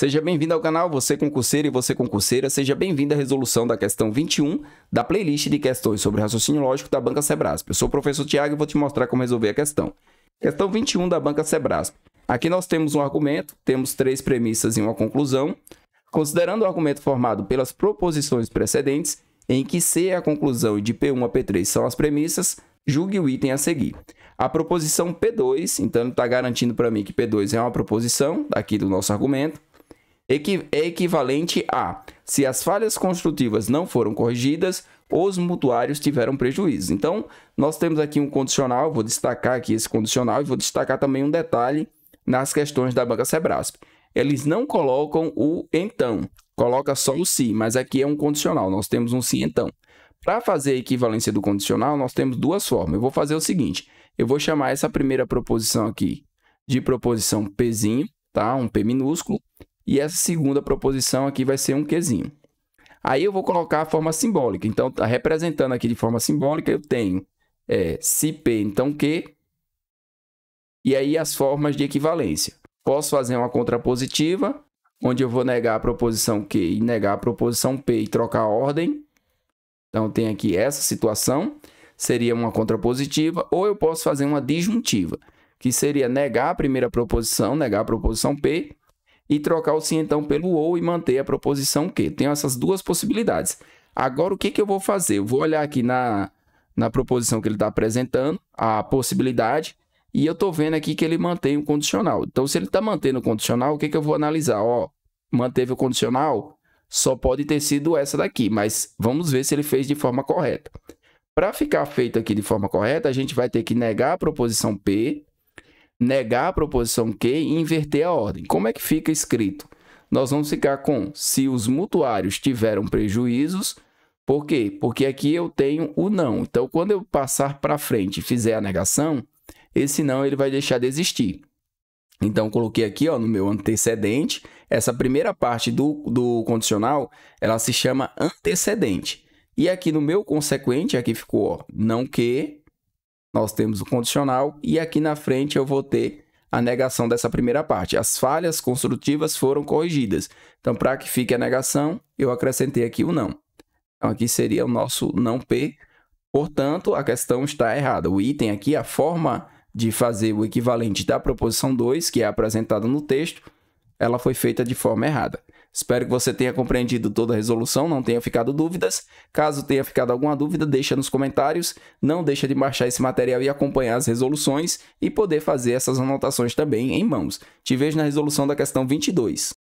Seja bem-vindo ao canal, você concurseiro e você concurseira, seja bem-vindo à resolução da questão 21 da playlist de questões sobre raciocínio lógico da Banca Sebrasp. Eu sou o professor Tiago e vou te mostrar como resolver a questão. Questão 21 da Banca Sebrasp. Aqui nós temos um argumento, temos três premissas e uma conclusão. Considerando o argumento formado pelas proposições precedentes, em que C é a conclusão e de P1 a P3 são as premissas, julgue o item a seguir. A proposição P2, então ele está garantindo para mim que P2 é uma proposição, aqui do nosso argumento equi é equivalente a se as falhas construtivas não foram corrigidas, os mutuários tiveram prejuízo. Então, nós temos aqui um condicional, vou destacar aqui esse condicional e vou destacar também um detalhe nas questões da banca Sebrasp. Eles não colocam o então, coloca só o se, mas aqui é um condicional, nós temos um sim então. Para fazer a equivalência do condicional, nós temos duas formas. Eu vou fazer o seguinte, eu vou chamar essa primeira proposição aqui de proposição Pzinho, tá? Um P minúsculo, e essa segunda proposição aqui vai ser um quezinho. Aí eu vou colocar a forma simbólica. Então, tá representando aqui de forma simbólica, eu tenho é, se P, então Q. E aí as formas de equivalência. Posso fazer uma contrapositiva, onde eu vou negar a proposição Q e negar a proposição P e trocar a ordem. Então, tem aqui essa situação, seria uma contrapositiva. Ou eu posso fazer uma disjuntiva, que seria negar a primeira proposição, negar a proposição P e trocar o sim então pelo ou e manter a proposição que. Tenho essas duas possibilidades. Agora, o que, que eu vou fazer? Eu vou olhar aqui na, na proposição que ele está apresentando, a possibilidade, e eu estou vendo aqui que ele mantém o condicional. Então, se ele está mantendo o condicional, o que, que eu vou analisar? Ó, manteve o condicional, só pode ter sido essa daqui, mas vamos ver se ele fez de forma correta. Para ficar feito aqui de forma correta, a gente vai ter que negar a proposição P negar a proposição que e inverter a ordem. Como é que fica escrito? Nós vamos ficar com se os mutuários tiveram prejuízos, por quê? Porque aqui eu tenho o não. Então, quando eu passar para frente e fizer a negação, esse não ele vai deixar de existir. Então, coloquei aqui ó, no meu antecedente, essa primeira parte do, do condicional, ela se chama antecedente. E aqui no meu consequente, aqui ficou ó, não que, nós temos o condicional e aqui na frente eu vou ter a negação dessa primeira parte. As falhas construtivas foram corrigidas. Então, para que fique a negação, eu acrescentei aqui o não. Então, aqui seria o nosso não P. Portanto, a questão está errada. O item aqui, a forma de fazer o equivalente da proposição 2, que é apresentada no texto, ela foi feita de forma errada. Espero que você tenha compreendido toda a resolução, não tenha ficado dúvidas. Caso tenha ficado alguma dúvida, deixa nos comentários. Não deixa de baixar esse material e acompanhar as resoluções e poder fazer essas anotações também em mãos. Te vejo na resolução da questão 22.